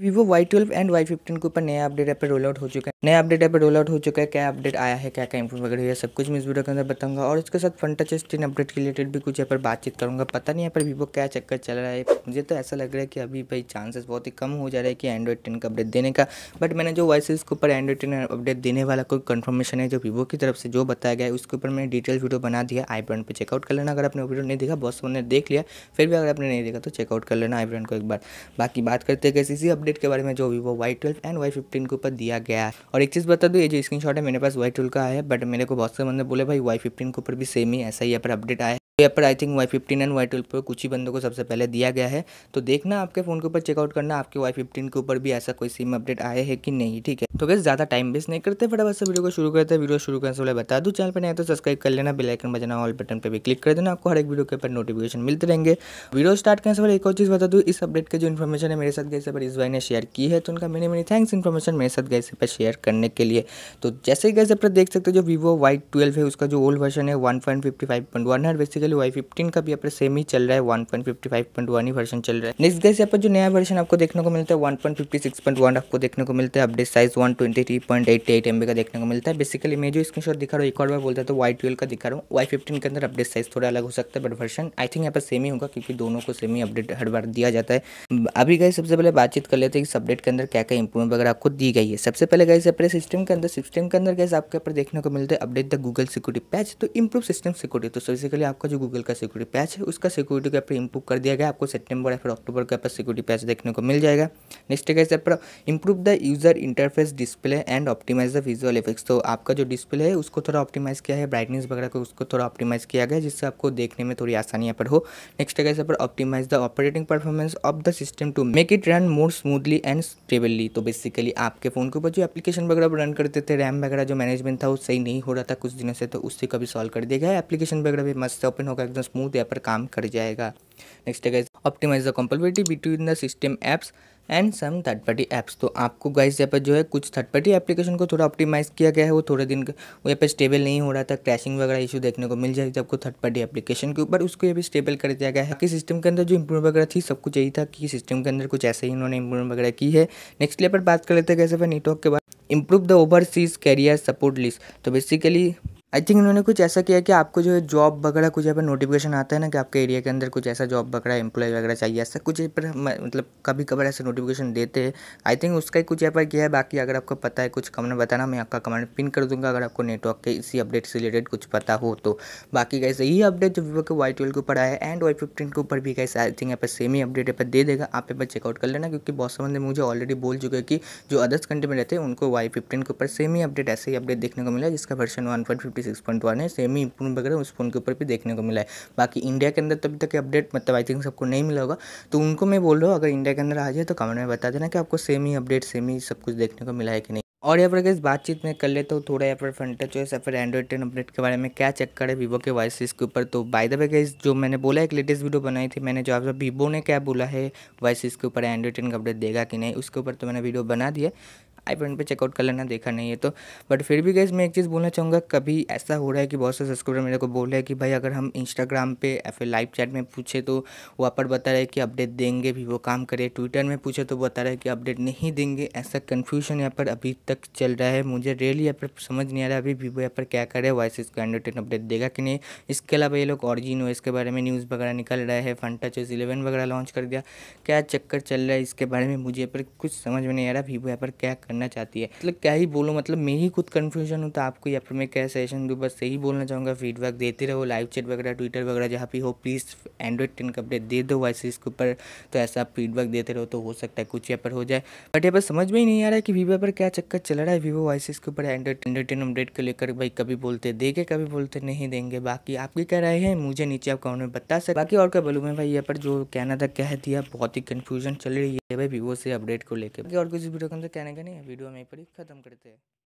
Vivo Y twelve and Y fifteen के ऊपर नया अपडेट पर रोल आउट हो चुका है नया अपडेट पर रोल आउट हो चुका है क्या अपडेट आया है क्या क्या इंप्रूव वगैरह है सब कुछ मैं इस वीडियो के अंदर बताऊंगा और इसके साथ फ्रंट टच स्क्रीन अपडेट के रिलेटेड भी कुछ यहाँ पर बातचीत करूंगा पता नहीं यहाँ पर वीवो क्या चक्कर चल रहा है मुझे तो ऐसा लग रहा है कि अभी भाई चांसेस बहुत ही कम हो जा रहा है कि एंड्रॉइड टेन का अपडेट देने का बट मैंने जो वॉइस के ऊपर एंड्रॉइड टेन अपडेट देने वाला कोई कन्फर्मेशन है जो वीवो की तरफ से जो बताया गया है उसके ऊपर मैंने डिटेल वीडियो बना दिया आई ब्रांड पर चेकआउट कर लेना अगर आपने वीडियो नहीं देखा बहुत सोने देख लिया फिर भी अगर आपने नहीं देखा तो चेकआउट कर लेना आई ब्रांड को एक बार बाकी बात करते कैसे इसी अपडेट अपडेट के बारे में जो Vivo Y twelve and Y fifteen के ऊपर दिया गया है और एक चीज़ बता दूँ ये जो स्क्रीन है मेरे पास वाई ट्वेल्व का है बट मेरे को बहुत से बंदे बोले भाई वाई फिफ्टीन के ऊपर भी सेम ही ऐसा ही यहाँ पर अपडेट आया यहाँ पर I think Y fifteen and Y twelve पर कुछ ही बंदों को सबसे पहले दिया गया है तो देखना आपके फ़ोन के ऊपर चेकआउट करना आपके वाई फिफ्टीन के ऊपर भी ऐसा कोई सिम अपडेट आया है कि नहीं ठीक है तो कैसे ज़्यादा टाइम वेस्ट नहीं करते फटाफट से वीडियो को शुरू करते हैं वीडियो शुरू करने से पहले बता दू चैनल पर नहीं तो सब्सक्राइब कर लेना बेलाइकन बजाना ऑल बटन पर भी क्लिक कर देना आपको हर एक वीडियो के ऊपर नोटिफिकेशन मिलते रहेंगे वीडियो स्टार्ट करने से पहले एक और चीज़ बता दू इस अपडेट के जो इन्फॉर्मेशन है मेरे साथ गए पर इस भाई ने शेयर की है तो उनका मैंने मेरी थैंक्स इन्फॉर्मेशन मेरे साथ गए पर शेयर करने के लिए तो जैसे गैस पर देख सकते हो जो वीवो वाई ट्वेल्व है उसका जो ओल्ड वर्जन है one point fifty five point one हर रिवाइजल वाई फिफ्टीन का भी यहाँ पर सेम ही चल रहा है one point fifty five point one ही वर्जन चल रहा है नेक्स्ट गैस यहाँ पर जो नया वर्जन आपको देखने को मिलता है one point fifty six point one आपको देखने को मिलता है update size one twenty three point eight eight M B का देखने को मिलता है बेसिकली मैं जो स्क्रीन शॉट दिखा रहा हूँ एक और बार बोलता है तो वाई ट्वेल्व का दिखा रहा हूँ वाई फिफ्टीन के अंदर अपडेट साइज थोड़ा अलग हो सकता है बट वर्जन आई थिंक यहाँ पर सेम ही होगा क्योंकि दोनों को सेम ही अपडेट हर बार दिया जाता है अभी गए सबसे पहले बातचीत कर लेते हैं इस अपडेट के अंदर क्या क्या इंप्रूवमेंट वगैरह आपको दी गई है सबसे पहले गए अपने सिस्टम के अंदर सिस्टम के अंदर गए आपके यहाँ पर देखने को मिलता है update the Google security patch तो इंप्रूव सिस्टम सिक्योरिटी तो बेसिकली आपका जो गूगल का सिक्योरिटी पैच है उसका सिक्योरिटी का इंप्रूव कर दिया गया आपको सेप्टेम्बर या फिर अक्टूबर के पर सिक्योरिटी पैच देखने को मिल जाएगा नेक्स्ट है यहाँ improve the user interface display and optimize the visual effects तो आपका जो डिस्प्ले है उसको थोड़ा ऑप्टिमाइज किया है ब्राइटनेस वगैरह को उसको थोड़ा ऑप्टिमाइज किया गया जिससे आपको देखने में थोड़ी आसानी यहाँ पर हो नेक्स्ट है यहाँ optimize the operating performance of the system to make it run more smoothly and stably तो बेसिकली आपके फ़ोन के ऊपर जो एप्लीकेशन वगैरह रन करते थे रैम वगैरह जो मैनेजमेंट था वो सही नहीं हो रहा था कुछ दिनों से तो उससे कभी सॉल्व कर दिया गया एप्लीकेशन वगैरह भी मस्त ओपन ऑपरेशन होगा एकदम स्मूथ यहाँ पर काम कर जाएगा नेक्स्ट है optimize the compatibility between the system apps and some third party apps तो आपको गाइस यहाँ पर जो है कुछ थर्ड पार्टी एप्लीकेशन को थोड़ा ऑप्टिमाइज किया गया है वो थोड़े दिन वो यहाँ पर स्टेबल नहीं हो रहा था क्रैशिंग वगैरह इशू देखने को मिल जाएगी जब आपको थर्ड पार्टी एप्लीकेशन के ऊपर उसको यहाँ पर स्टेबल कर दिया गया है कि सिस्टम के अंदर जो इंप्रूव वगैरह थी सब कुछ यही था कि सिस्टम के अंदर कुछ ऐसे ही इन्होंने इंप्रूव वगैरह की है नेक्स्ट लेवल पर बात कर लेते हैं कैसे पर नेटवर्क के बाद improve the overseas carrier support list तो बेसिकली आई थिंक इन्होंने कुछ ऐसा किया कि आपको जो है जॉब वगैरह कुछ यहाँ पर नोटिफिकेशन आता है ना कि आपके एरिया के अंदर कुछ ऐसा जॉब वगैरह एम्प्लॉय वगैरह चाहिए ऐसा कुछ पर मतलब कभी कभार ऐसे नोटिफिकेशन देते हैं आई थिंक उसका ही कुछ यहाँ पर किया है बाकी अगर आपको पता है कुछ कमेंट बताना मैं आपका कमेंट पिन कर दूंगा अगर आपको नेटवर्क के इसी अपडेट से रिलेटेड कुछ पता हो तो बाकी कैसे यही अपडेट जो वीवो के वाई ट्वेल्व के ऊपर आया है एंड वाई फिफ्टीन के ऊपर भी कैसे आई थिंक यहाँ पर सेम ही अपडेट यहाँ पर दे देगा आप यहाँ पर चेकआउट कर लेना क्योंकि बहुत में मुझे ऑलरेडी बोल चुके हैं कि जो अदर्स कंट्री में रहते हैं उनको वाई फिफ्टीन के ऊपर सेम ही अपडेट ऐसे ही अपडेट देखने को मिला जिसका version one fifty six point one है सेम ही इंप्रूव वगैरह उस फ़ोन के ऊपर भी देखने को मिला है बाकी इंडिया के अंदर तभी तक अपडेट मतलब आई थिंक सबको नहीं मिला होगा तो उनको मैं बोल रहा हूँ अगर इंडिया के अंदर आ जाए तो कमेंट में बता देना कि आपको सेम ही अपडेट सेम ही सब कुछ देखने को मिला है कि नहीं और यहाँ पर इस बातचीत में कर लेता तो हूँ थोड़ा यहाँ पर फ्रंट टच या फिर एंड्रॉइड टेन अपडेट के बारे में क्या चेक करें वीवो के वॉइस के ऊपर तो बाय द वे गैस जो मैंने बोला एक लेटेस्ट वीडियो बनाई थी मैंने जो आप वीवो ने क्या बोला है वॉइस के ऊपर एंड्रॉइड टेन का अपडेट देगा कि नहीं उसके ऊपर तो मैंने वीडियो बना दिया आई आईपैड पर चेकआउट कर लेना देखा नहीं है तो बट फिर भी गैस मैं एक चीज़ बोलना चाहूँगा कभी ऐसा हो रहा है कि बहुत से सब्सक्राइबर मेरे को बोल रहे हैं कि भाई अगर हम इंस्टाग्राम पे या फिर लाइव चैट में पूछे तो वहाँ पर बता रहे कि अपडेट देंगे भी वो काम करे ट्विटर में पूछे तो बता रहे कि अपडेट नहीं देंगे ऐसा कन्फ्यूजन यहाँ पर अभी तक चल रहा है मुझे रियली यहाँ पर समझ नहीं आ रहा अभी वीवो यहाँ पर क्या करे वॉइस इसको एंड्रॉइड अपडेट देगा कि नहीं इसके अलावा ये लोग ऑरिजिन हो इसके बारे में न्यूज़ वगैरह निकल रहा है टच इलेवन वगैरह लॉन्च कर दिया क्या चक्कर चल रहा है इसके बारे में मुझे यहाँ पर कुछ समझ में नहीं आ रहा वीवो यहाँ पर क्या करना चाहती है मतलब क्या ही बोलो मतलब मैं ही खुद कन्फ्यूजन हूँ तो आपको या फिर मैं क्या सजेशन दूँ बस यही बोलना चाहूँगा फीडबैक देते रहो लाइव चैट वगैरह ट्विटर वगैरह जहाँ भी हो प्लीज़ एंड्रॉइड टेन का अपडेट दे दो वैसे इसके ऊपर तो ऐसा आप फीडबैक देते रहो तो हो सकता है कुछ या पर हो जाए बट यहाँ पर समझ में ही नहीं आ रहा है कि वीवो पर क्या चक्कर चल रहा है वीवो वाइसिस के ऊपर एंड्रॉइड एंड्रॉइड टेन अपडेट को लेकर भाई कभी बोलते देंगे कभी बोलते नहीं देंगे बाकी आपकी क्या राय है मुझे नीचे आप कमेंट में बता सकते बाकी और क्या बोलूँ मैं भाई यहाँ पर जो कहना था कह दिया बहुत ही कन्फ्यूजन चल रही है भाई वीवो से अपडेट को लेकर और कुछ वीडियो के अंदर कहने का नहीं है वीडियो हम यहीं पर ही खत्म करते हैं